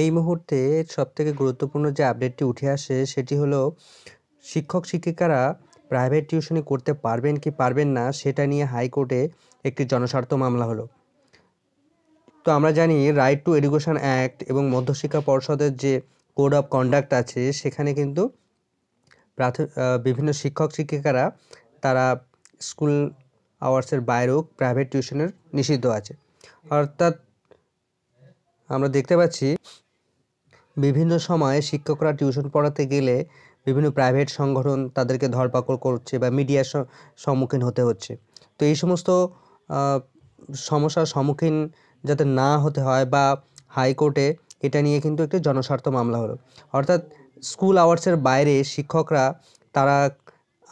এই মুহূর্তে সবথেকে গুরুত্বপূর্ণ যে আপডেটটি উঠে আসে সেটি হলো শিক্ষক শিক্ষিকারা প্রাইভেট টিউশনি করতে পারবেন কি পারবেন না সেটা নিয়ে হাইকোর্টে একটি জনস্বার্থ মামলা হলো তো আমরা জানি রাইট টু এডুকেশন অ্যাক্ট এবং মধ্যশিক্ষা পর্ষদের যে কোড অফ কন্ডাক্ট আছে সেখানে কিন্তু বিভিন্ন শিক্ষক শিক্ষিকারা তারা স্কুল আওয়ার্সের বাইরেও প্রাইভেট টিউশনের নিষিদ্ধ আছে অর্থাৎ আমরা দেখতে পাচ্ছি বিভিন্ন সময়ে শিক্ষকরা টিউশন পড়াতে গেলে বিভিন্ন প্রাইভেট সংগঠন তাদেরকে ধরপাকড় করছে বা মিডিয়ার সম্মুখীন হতে হচ্ছে তো এই সমস্ত সমস্যার সম্মুখীন যাতে না হতে হয় বা হাইকোর্টে এটা নিয়ে কিন্তু একটি জনস্বার্থ মামলা হলো অর্থাৎ স্কুল আওয়ার্সের বাইরে শিক্ষকরা তারা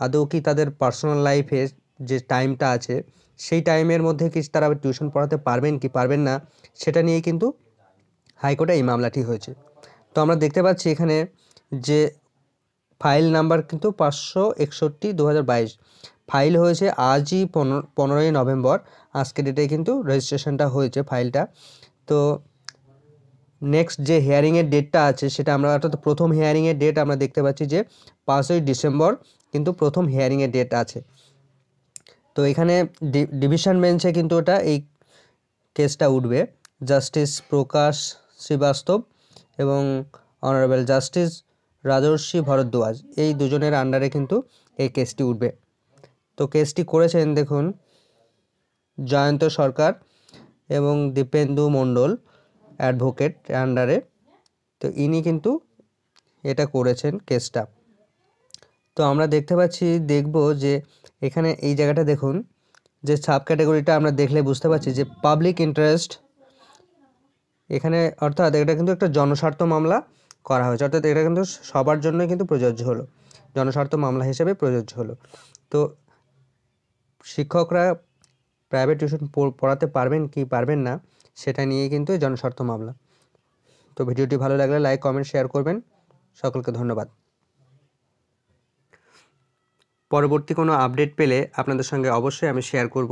আদৌ কি তাদের পার্সোনাল লাইফে যে টাইমটা আছে সেই টাইমের মধ্যে কি তারা টিউশন পড়াতে পারবেন কি পারবেন না সেটা নিয়ে কিন্তু হাইকোর্টে এই মামলাটি হয়েছে তো আমরা দেখতে পাচ্ছি এখানে যে ফাইল নাম্বার কিন্তু পাঁচশো একষট্টি দু ফাইল হয়েছে আজই পনেরোই নভেম্বর আজকে ডেটে কিন্তু রেজিস্ট্রেশনটা হয়েছে ফাইলটা তো নেক্সট যে হেয়ারিংয়ের ডেটটা আছে সেটা আমরা অর্থাৎ প্রথম হেয়ারিংয়ের ডেট আমরা দেখতে পাচ্ছি যে পাঁচই ডিসেম্বর কিন্তু প্রথম হেয়ারিংয়ের ডেট আছে তো এখানে ডিভিশন বেঞ্চে কিন্তু ওটা এই কেসটা উঠবে জাস্টিস প্রকাশ শ্রীবাস্তব এবং অনারেবল জাস্টিস রাজর্ষি ভরদ্বাজ এই দুজনের আন্ডারে কিন্তু এই কেসটি উঠবে তো কেসটি করেছেন দেখুন জয়ন্ত সরকার এবং দীপেন্দু মণ্ডল অ্যাডভোকেট আন্ডারে তো ইনি কিন্তু এটা করেছেন কেসটা তো আমরা দেখতে পাচ্ছি দেখব যে এখানে এই জায়গাটা দেখুন যে সাব ক্যাটাগরিটা আমরা দেখলে বুঝতে পারছি যে পাবলিক ইন্টারেস্ট এখানে অর্থাৎ এটা কিন্তু একটা জনস্বার্থ মামলা করা হয়েছে অর্থাৎ এটা কিন্তু সবার জন্যই কিন্তু প্রযোজ্য হলো জনস্বার্থ মামলা হিসেবে প্রযোজ্য হলো তো শিক্ষকরা প্রাইভেট টিউশন পড়াতে পারবেন কি পারবেন না সেটা নিয়ে কিন্তু জনস্বার্থ মামলা তো ভিডিওটি ভালো লাগলে লাইক কমেন্ট শেয়ার করবেন সকলকে ধন্যবাদ পরবর্তী কোনো আপডেট পেলে আপনাদের সঙ্গে অবশ্যই আমি শেয়ার করব